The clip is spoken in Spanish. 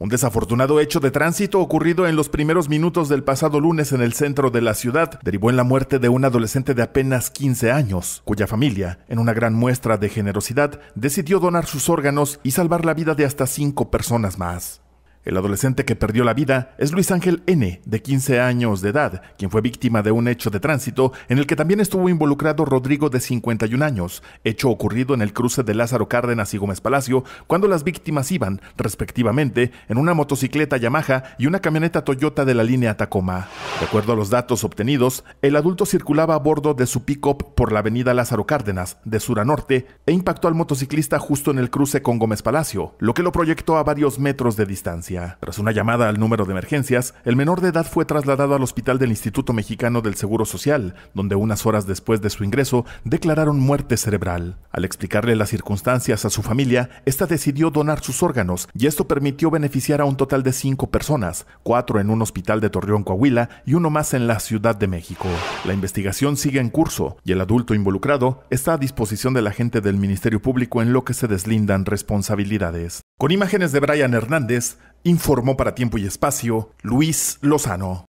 Un desafortunado hecho de tránsito ocurrido en los primeros minutos del pasado lunes en el centro de la ciudad derivó en la muerte de un adolescente de apenas 15 años, cuya familia, en una gran muestra de generosidad, decidió donar sus órganos y salvar la vida de hasta cinco personas más. El adolescente que perdió la vida es Luis Ángel N., de 15 años de edad, quien fue víctima de un hecho de tránsito en el que también estuvo involucrado Rodrigo, de 51 años, hecho ocurrido en el cruce de Lázaro Cárdenas y Gómez Palacio, cuando las víctimas iban, respectivamente, en una motocicleta Yamaha y una camioneta Toyota de la línea Tacoma. De acuerdo a los datos obtenidos, el adulto circulaba a bordo de su pick-up por la avenida Lázaro Cárdenas, de sur a norte, e impactó al motociclista justo en el cruce con Gómez Palacio, lo que lo proyectó a varios metros de distancia. Tras una llamada al número de emergencias, el menor de edad fue trasladado al hospital del Instituto Mexicano del Seguro Social, donde unas horas después de su ingreso declararon muerte cerebral. Al explicarle las circunstancias a su familia, esta decidió donar sus órganos y esto permitió beneficiar a un total de cinco personas, cuatro en un hospital de Torreón, Coahuila y uno más en la Ciudad de México. La investigación sigue en curso y el adulto involucrado está a disposición de la gente del Ministerio Público en lo que se deslindan responsabilidades. Con imágenes de Brian Hernández, Informó para tiempo y espacio Luis Lozano.